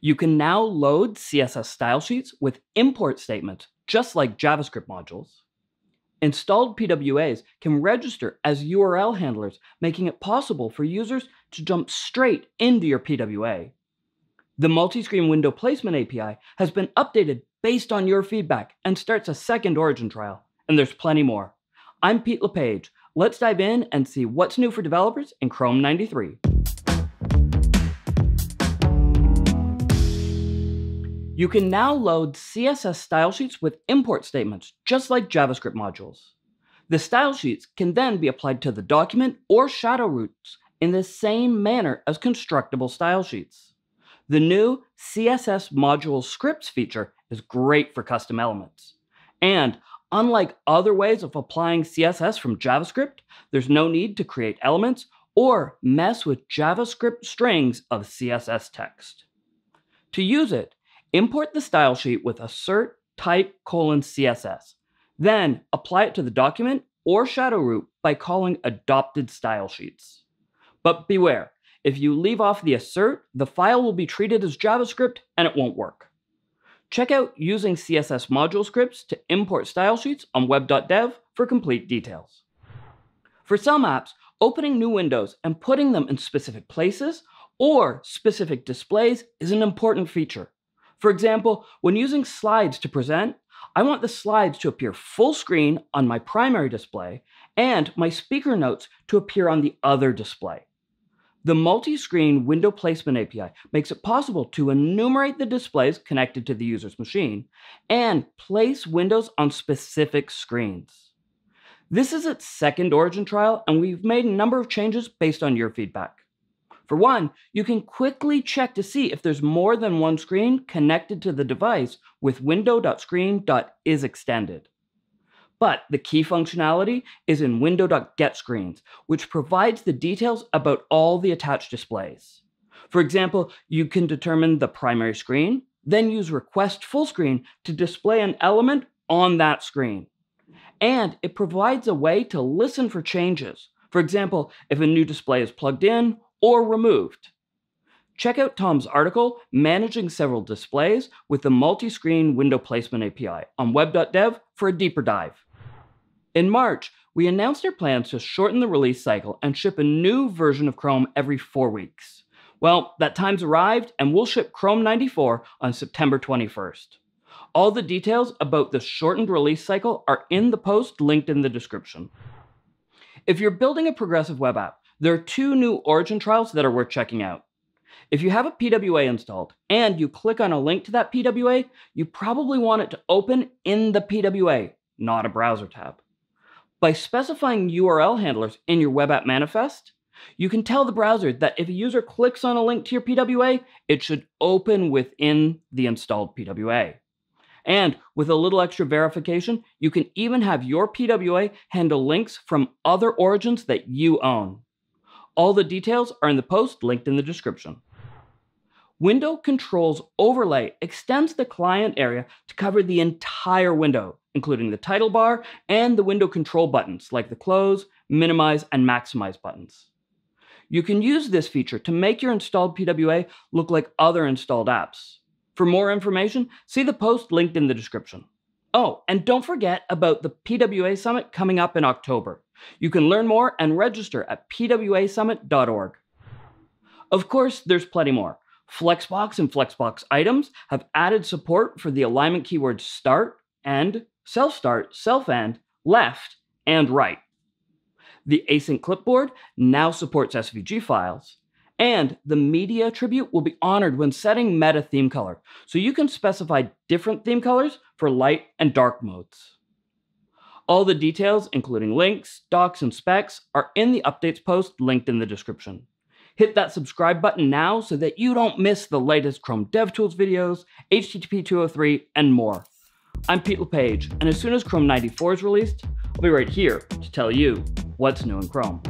You can now load CSS style sheets with import statements, just like JavaScript modules. Installed PWAs can register as URL handlers, making it possible for users to jump straight into your PWA. The multi-screen window placement API has been updated based on your feedback and starts a second origin trial. And there's plenty more. I'm Pete LePage. Let's dive in and see what's new for developers in Chrome 93. You can now load CSS stylesheets with import statements, just like JavaScript modules. The stylesheets can then be applied to the document or shadow roots in the same manner as constructible sheets. The new CSS module scripts feature is great for custom elements. And unlike other ways of applying CSS from JavaScript, there's no need to create elements or mess with JavaScript strings of CSS text. To use it, Import the style sheet with assert type colon CSS. Then apply it to the document or shadow root by calling adopted style sheets. But beware, if you leave off the assert, the file will be treated as JavaScript and it won't work. Check out using CSS module scripts to import style sheets on web.dev for complete details. For some apps, opening new windows and putting them in specific places or specific displays is an important feature. For example, when using slides to present, I want the slides to appear full screen on my primary display and my speaker notes to appear on the other display. The multi-screen window placement API makes it possible to enumerate the displays connected to the user's machine and place windows on specific screens. This is its second origin trial, and we've made a number of changes based on your feedback. For one, you can quickly check to see if there's more than one screen connected to the device with window.screen.isExtended. But the key functionality is in window.getScreens, which provides the details about all the attached displays. For example, you can determine the primary screen, then use request full screen to display an element on that screen. And it provides a way to listen for changes. For example, if a new display is plugged in or removed. Check out Tom's article, Managing Several Displays with the Multi-Screen Window Placement API on web.dev for a deeper dive. In March, we announced our plans to shorten the release cycle and ship a new version of Chrome every four weeks. Well, that time's arrived, and we'll ship Chrome 94 on September 21st. All the details about the shortened release cycle are in the post linked in the description. If you're building a progressive web app, there are two new origin trials that are worth checking out. If you have a PWA installed and you click on a link to that PWA, you probably want it to open in the PWA, not a browser tab. By specifying URL handlers in your web app manifest, you can tell the browser that if a user clicks on a link to your PWA, it should open within the installed PWA. And with a little extra verification, you can even have your PWA handle links from other origins that you own. All the details are in the post linked in the description. Window Controls Overlay extends the client area to cover the entire window, including the title bar and the window control buttons like the close, minimize, and maximize buttons. You can use this feature to make your installed PWA look like other installed apps. For more information, see the post linked in the description. Oh, and don't forget about the PWA Summit coming up in October. You can learn more and register at pwasummit.org. Of course, there's plenty more. Flexbox and Flexbox items have added support for the alignment keywords start and self start, self end, left, and right. The async clipboard now supports SVG files, and the media attribute will be honored when setting meta theme color, so you can specify different theme colors for light and dark modes. All the details, including links, docs, and specs, are in the updates post linked in the description. Hit that subscribe button now so that you don't miss the latest Chrome DevTools videos, HTTP 203, and more. I'm Pete LePage, and as soon as Chrome 94 is released, I'll be right here to tell you what's new in Chrome.